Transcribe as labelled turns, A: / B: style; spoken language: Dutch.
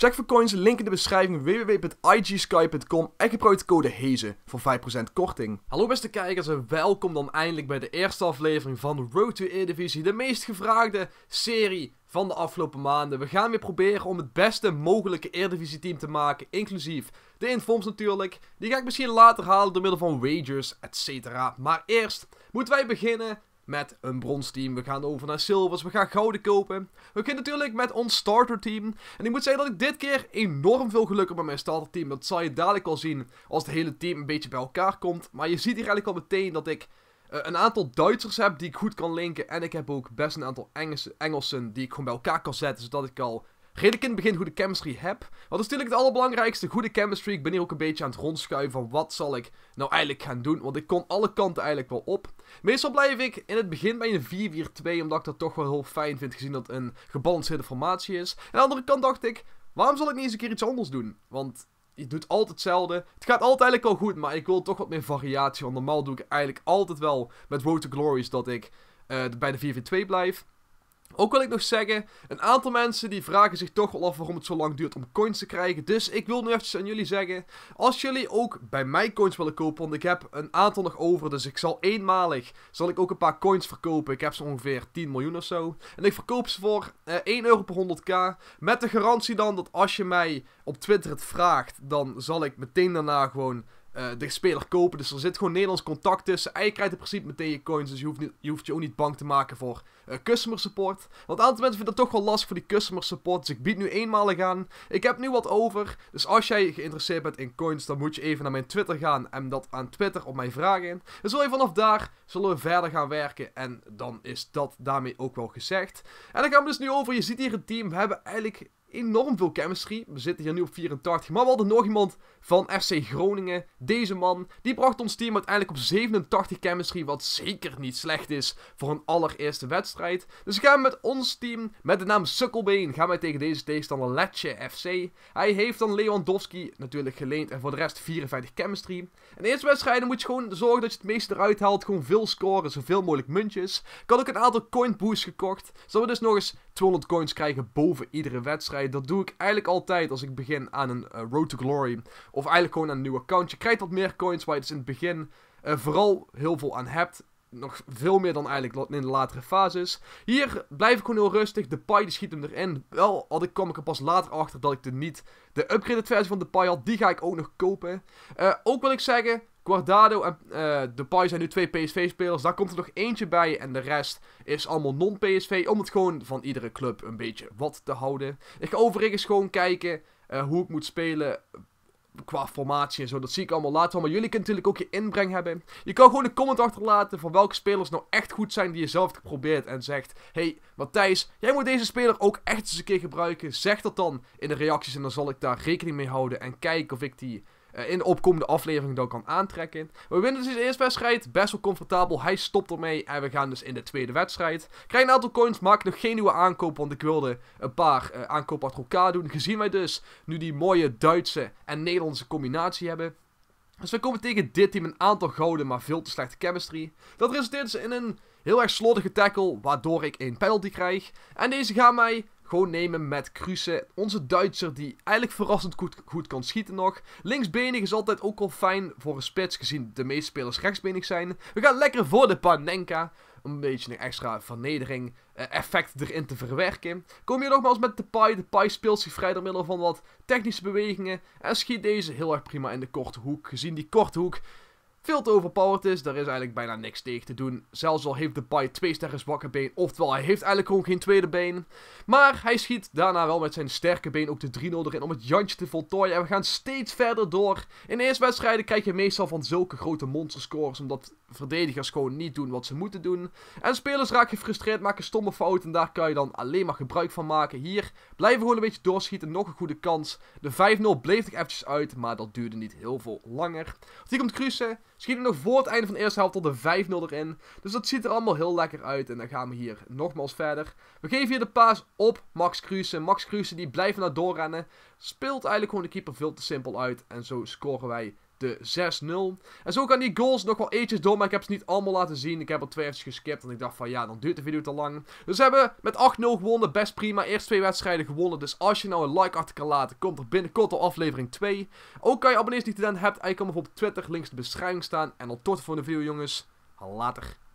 A: Check voor coins, link in de beschrijving www.igsky.com en gebruik de code HEZE voor 5% korting. Hallo beste kijkers en welkom dan eindelijk bij de eerste aflevering van Road to Eredivisie, de meest gevraagde serie van de afgelopen maanden. We gaan weer proberen om het beste mogelijke Eredivisie team te maken, inclusief de informs natuurlijk. Die ga ik misschien later halen door middel van wagers, etc. Maar eerst moeten wij beginnen met een bronsteam. We gaan over naar zilvers, we gaan gouden kopen. We beginnen natuurlijk met ons starterteam. En ik moet zeggen dat ik dit keer enorm veel geluk heb met mijn starterteam. Dat zal je dadelijk al zien als het hele team een beetje bij elkaar komt. Maar je ziet hier eigenlijk al meteen dat ik eh, een aantal Duitsers heb die ik goed kan linken. En ik heb ook best een aantal Engelsen, Engelsen die ik gewoon bij elkaar kan zetten. Zodat ik al redelijk in het begin goede chemistry heb. Wat is natuurlijk het allerbelangrijkste, goede chemistry. Ik ben hier ook een beetje aan het rondschuiven van wat zal ik nou eigenlijk gaan doen. Want ik kon alle kanten eigenlijk wel op. Meestal blijf ik in het begin bij een 4-4-2, omdat ik dat toch wel heel fijn vind gezien dat het een gebalanceerde formatie is. aan de andere kant dacht ik, waarom zal ik niet eens een keer iets anders doen? Want je doet altijd hetzelfde. Het gaat altijd eigenlijk al goed, maar ik wil toch wat meer variatie. Want normaal doe ik eigenlijk altijd wel met Road to Glories dat ik eh, bij de 4v2 blijf. Ook wil ik nog zeggen, een aantal mensen die vragen zich toch wel af waarom het zo lang duurt om coins te krijgen. Dus ik wil nu even aan jullie zeggen, als jullie ook bij mij coins willen kopen, want ik heb een aantal nog over. Dus ik zal eenmalig, zal ik ook een paar coins verkopen. Ik heb ze ongeveer 10 miljoen of zo. En ik verkoop ze voor eh, 1 euro per 100k. Met de garantie dan dat als je mij op Twitter het vraagt, dan zal ik meteen daarna gewoon eh, de speler kopen. Dus er zit gewoon Nederlands contact tussen. En je krijgt in principe meteen je coins. Dus je hoeft, je, hoeft je ook niet bang te maken voor eh, customer support. Want een aantal mensen vinden dat toch wel lastig voor die customer support. Dus ik bied nu eenmalig aan. Ik heb nu wat over. Dus als jij geïnteresseerd bent in coins, dan moet je even naar mijn Twitter gaan. En dat aan Twitter op mijn vragen. Dus wil je vanaf daar zullen we verder gaan werken. En dan is dat daarmee ook wel gezegd. En dan gaan we dus nu over. Je ziet hier een team. We hebben eigenlijk enorm veel chemistry. We zitten hier nu op 84. Maar we hadden nog iemand van FC Groningen. Deze man. Die bracht ons team uiteindelijk op 87 chemistry. Wat zeker niet slecht is voor een allereerste wedstrijd. Dus gaan we met ons team, met de naam Sukkelbeen, gaan wij tegen deze tegenstander Letje FC. Hij heeft dan Lewandowski natuurlijk geleend. En voor de rest 54 chemistry. En de eerste wedstrijden moet je gewoon zorgen dat je het meeste eruit haalt. Gewoon veel scoren, zoveel mogelijk muntjes. Ik had ook een aantal coin boosts gekocht. zullen we dus nog eens 200 coins krijgen boven iedere wedstrijd. Dat doe ik eigenlijk altijd als ik begin aan een eh, Road to Glory. Of eigenlijk gewoon aan een nieuw account. Je krijgt wat meer coins waar je dus in het begin eh, vooral heel veel aan hebt. Nog veel meer dan eigenlijk in de latere fases. Hier blijf ik gewoon heel rustig. De Pi schiet hem erin. Wel had ik, ik er pas later achter dat ik er niet de upgraded versie van de Pi had. Die ga ik ook nog kopen. Eh, ook wil ik zeggen, Guardado en de eh, Depay zijn nu twee PSV-spelers. Daar komt er nog eentje bij. En de rest is allemaal non-PSV. Om het gewoon van iedere club een beetje wat te houden. Ik ga overigens gewoon kijken eh, hoe ik moet spelen qua formatie en zo, dat zie ik allemaal later. Maar jullie kunnen natuurlijk ook je inbreng hebben. Je kan gewoon een comment achterlaten van welke spelers nou echt goed zijn die je zelf hebt geprobeerd. En zegt, hey Matthijs, jij moet deze speler ook echt eens een keer gebruiken. Zeg dat dan in de reacties en dan zal ik daar rekening mee houden. En kijken of ik die eh, in de opkomende aflevering dan kan aantrekken. We winnen dus de eerste wedstrijd, best wel comfortabel. Hij stopt ermee en we gaan dus in de tweede wedstrijd. Krijg een aantal coins, maak nog geen nieuwe aankoop, want ik wilde een paar eh, aankopen achter elkaar doen. Gezien wij dus nu die mooie Duitse en Nederlandse combinatie hebben. Dus we komen tegen dit team een aantal gouden, maar veel te slechte chemistry. Dat resulteert dus in een heel erg slottige tackle, waardoor ik een penalty krijg. En deze gaan mij gewoon nemen met Kruse. Onze Duitser die eigenlijk verrassend goed, goed kan schieten nog. Linksbenig is altijd ook al fijn voor een spits, gezien de meeste spelers rechtsbenig zijn. We gaan lekker voor de Panenka. Om een beetje een extra vernedering eh, effect erin te verwerken. Kom hier nogmaals met de Pai. De Pai speelt zich vrij door middel van wat technische bewegingen. En schiet deze heel erg prima in de korte hoek. Gezien die korte hoek veel te overpowered is. Daar is eigenlijk bijna niks tegen te doen. Zelfs al heeft de Pai twee sterren zwakke been. Oftewel, hij heeft eigenlijk gewoon geen tweede been. Maar hij schiet daarna wel met zijn sterke been ook de 3-0 erin om het jantje te voltooien. En we gaan steeds verder door. In de eerste wedstrijden krijg je meestal van zulke grote monsterscores. Omdat verdedigers gewoon niet doen wat ze moeten doen. En spelers raken gefrustreerd, maken stomme fouten. En daar kan je dan alleen maar gebruik van maken. Hier blijven we gewoon een beetje doorschieten. Nog een goede kans. De 5-0 bleef nog eventjes uit, maar dat duurde niet heel veel langer. Hier komt Kruse. Schieten nog voor het einde van de eerste helft tot de 5-0 erin. Dus dat ziet er allemaal heel lekker uit. En dan gaan we hier nogmaals verder. We geven hier de paas op Max Kruse. Max Kruse die blijft naar doorrennen. Speelt eigenlijk gewoon de keeper veel te simpel uit. En zo scoren wij de 6-0. En zo kan die goals nog wel eentjes door, maar ik heb ze niet allemaal laten zien. Ik heb er twee eventjes geskipt, want ik dacht van ja, dan duurt de video te lang. Dus we hebben met 8-0 gewonnen, best prima. Eerst twee wedstrijden gewonnen, dus als je nou een like achter kan laten, komt er binnenkort al aflevering 2. Ook kan je abonnees die je dan hebt, eigenlijk allemaal op Twitter, links de beschrijving staan. En dan tot de volgende video jongens, later.